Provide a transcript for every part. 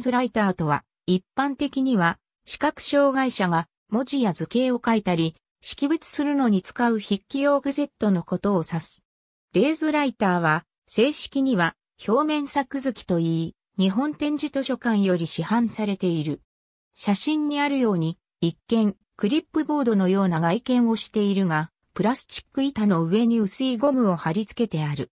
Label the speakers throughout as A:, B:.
A: ズライターとは、一般的には、視覚障害者が文字や図形を書いたり、識別するのに使う筆記用具 Z のことを指す。レーズライターは、正式には、表面作付きといい、日本展示図書館より市販されている。写真にあるように、一見、クリップボードのような外見をしているが、プラスチック板の上に薄いゴムを貼り付けてある。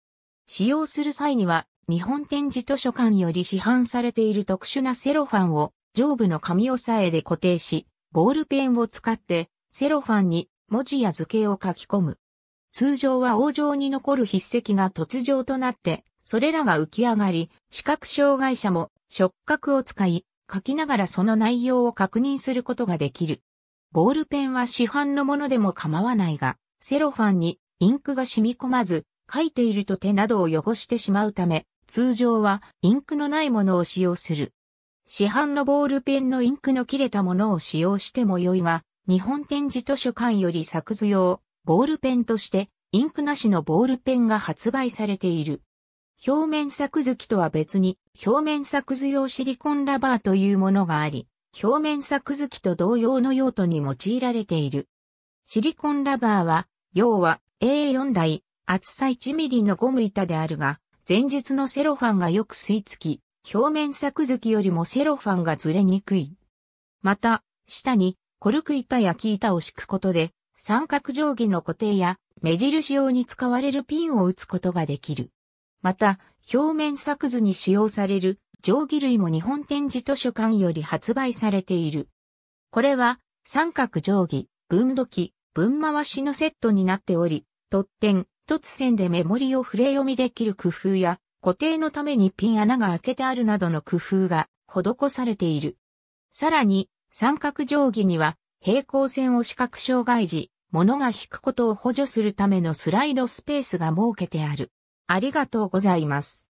A: 使用する際には日本展示図書館より市販されている特殊なセロファンを上部の紙押さえで固定し、ボールペンを使ってセロファンに文字や図形を書き込む。通常は王上に残る筆跡が突如となって、それらが浮き上がり、視覚障害者も触覚を使い、書きながらその内容を確認することができる。ボールペンは市販のものでも構わないが、セロファンにインクが染み込まず、書いていると手などを汚してしまうため、通常はインクのないものを使用する。市販のボールペンのインクの切れたものを使用しても良いが、日本展示図書館より作図用、ボールペンとして、インクなしのボールペンが発売されている。表面作図機とは別に、表面作図用シリコンラバーというものがあり、表面作図機と同様の用途に用いられている。シリコンラバーは、要は A4 台、厚さ1ミリのゴム板であるが、前述のセロファンがよく吸い付き、表面作付きよりもセロファンがずれにくい。また、下にコルク板や木板を敷くことで、三角定規の固定や目印用に使われるピンを打つことができる。また、表面作図に使用される定規類も日本展示図書館より発売されている。これは、三角定規、分度器、分回しのセットになっており、突点、一つ線でメモリを触れ読みできる工夫や、固定のためにピン穴が開けてあるなどの工夫が施されている。さらに、三角定規には、平行線を視覚障害時、物が引くことを補助するためのスライドスペースが設けてある。ありがとうございます。